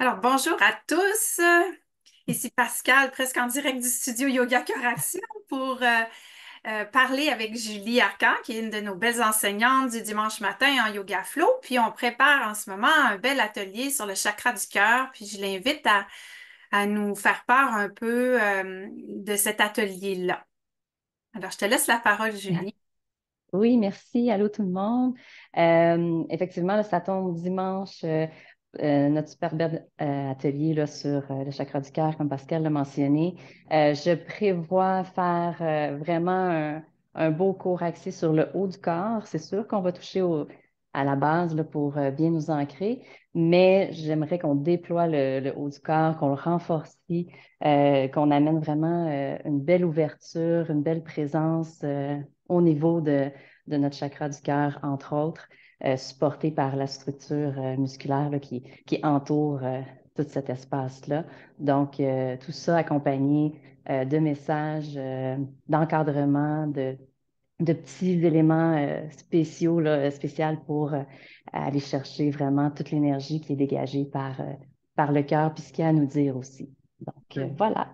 Alors, bonjour à tous. Ici Pascal, presque en direct du studio Yoga Correction pour euh, euh, parler avec Julie Arcan, qui est une de nos belles enseignantes du dimanche matin en Yoga Flow. Puis on prépare en ce moment un bel atelier sur le chakra du cœur. Puis je l'invite à, nous faire part un peu euh, de cet atelier-là. Alors, je te laisse la parole, Julie. Oui, merci. Allô tout le monde. effectivement, ça tombe dimanche euh, notre superbe euh, atelier là, sur euh, le chakra du cœur, comme Pascal l'a mentionné. je prévois faire vraiment un, beau cours axé sur le haut du corps. C'est sûr qu'on va toucher à la base pour bien nous ancrer, mais j'aimerais qu'on déploie le, haut du corps, qu'on le renforce, qu'on amène vraiment une belle ouverture, une belle présence au niveau de notre chakra du cœur, entre autres. Euh, supporté par la structure euh, musculaire qui, entoure euh, tout cet espace-là. Donc, tout ça accompagné de messages, d'encadrement, de, de petits éléments spéciaux, là, pour aller chercher vraiment toute l'énergie qui est dégagée par, par le cœur, puis ce qu'il y a à nous dire aussi. Donc, mm. voilà.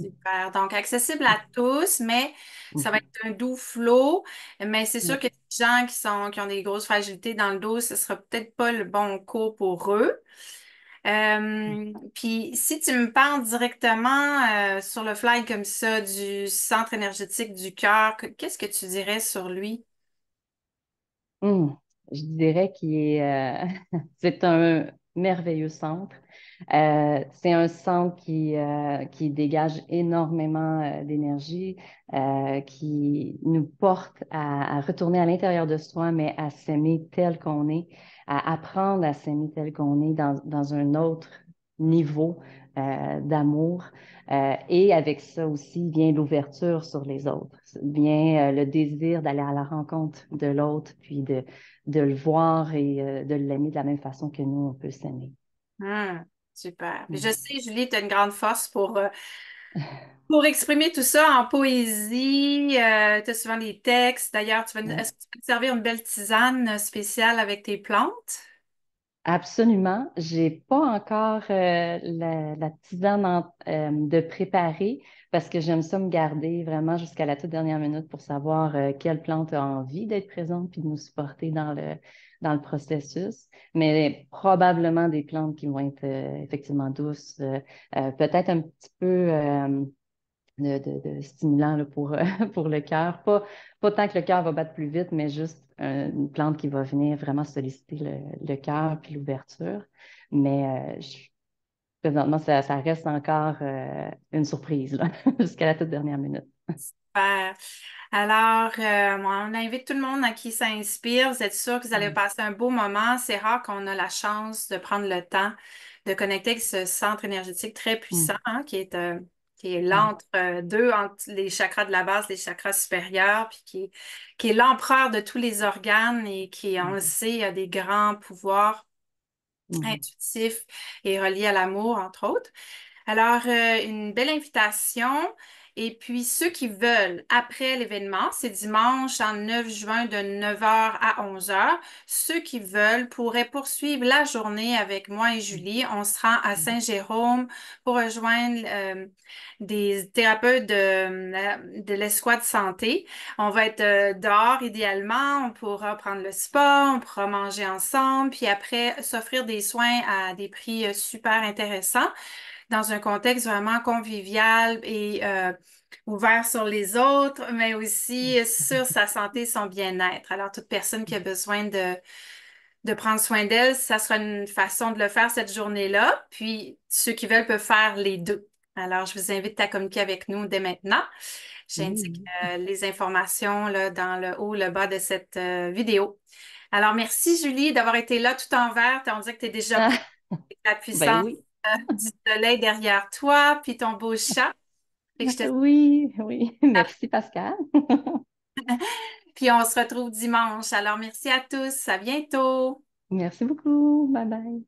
Super. Donc, accessible à tous, mais ça va mhm. être un doux flot. Mais c'est sûr que les gens qui, ont des grosses fragilités dans le dos, ce ne sera peut-être pas le bon cours pour eux. Euh, puis, si tu me parles directement euh, sur le fly comme ça du centre énergétique du cœur, qu'est-ce que tu dirais sur lui? Hmm. Je dirais qu'il est, euh, c'est un merveilleux centre. Euh, c'est un centre qui, euh, qui dégage énormément euh, d'énergie, qui nous porte à, retourner à l'intérieur de soi, mais à s'aimer tel qu'on est, à apprendre à s'aimer tel qu'on est dans, dans un autre niveau d'amour. et avec ça aussi vient l'ouverture sur les autres, vient le désir d'aller à la rencontre de l'autre, puis de, de le voir et de l'aimer de la même façon que nous, on peut s'aimer. Ah! Super. je mm. sais, Julie, tu as une grande force euh, pour, exprimer tout ça en poésie. Euh, tu as souvent des textes. D'ailleurs, tu vas, est-ce que tu peux servir une belle tisane spéciale avec tes plantes? Absolument. J'ai pas encore euh, la, la, tisane euh, de préparer parce que j'aime ça me garder vraiment jusqu'à la toute dernière minute pour savoir euh, quelle plante a envie d'être présente puis de nous supporter dans le, dans le processus. Mais probablement des plantes qui vont être effectivement douces, peut-être un petit peu de, stimulant pour, euh, pour le cœur. Pas, pas tant que le cœur va battre plus vite, mais juste euh, une plante qui va venir vraiment solliciter le, cœur puis l'ouverture. Mais euh, présentement, ça, reste encore une surprise jusqu'à la toute dernière minute. Super. Alors, on invite tout le monde à qui ça inspire. Vous êtes sûr que vous allez mm. passer un beau moment. C'est rare qu'on a la chance de prendre le temps de connecter avec ce centre énergétique très mm. puissant hein, qui est un qui est mm. l'entre-deux, euh, entre les chakras de la base, les chakras supérieurs, puis qui est, l'empereur de tous les organes et qui, on le mm. sait, a des grands pouvoirs mm. intuitifs et reliés à l'amour, entre autres. Alors, euh, une belle invitation. Et puis, ceux qui veulent, après l'événement, c'est dimanche en 9 juin de 9h à 11h, ceux qui veulent pourraient poursuivre la journée avec moi et Julie. On se rend à mm-hmm. Saint-Jérôme pour rejoindre euh, des thérapeutes de, euh, de l'escouade santé. On va être euh, dehors idéalement, on pourra prendre le sport, on pourra manger ensemble, puis après s'offrir des soins à des prix super intéressants dans un contexte vraiment convivial et euh, ouvert sur les autres, mais aussi sur sa santé et son bien-être. Alors, toute personne qui a besoin de, de prendre soin d'elle, ça sera une façon de le faire cette journée-là. Puis, ceux qui veulent peuvent faire les deux. Alors, je vous invite à communiquer avec nous dès maintenant. J'indique euh, les informations dans le haut, le bas de cette euh, vidéo. Alors, merci Julie d'avoir été là tout en vert. On dirait que tu es déjà ah. la ben puissance. du soleil derrière toi, puis ton beau chat. Oui, oui. Ah. Merci Pascal. puis on se retrouve dimanche. Alors merci à tous. À bientôt. Merci beaucoup. Bye bye.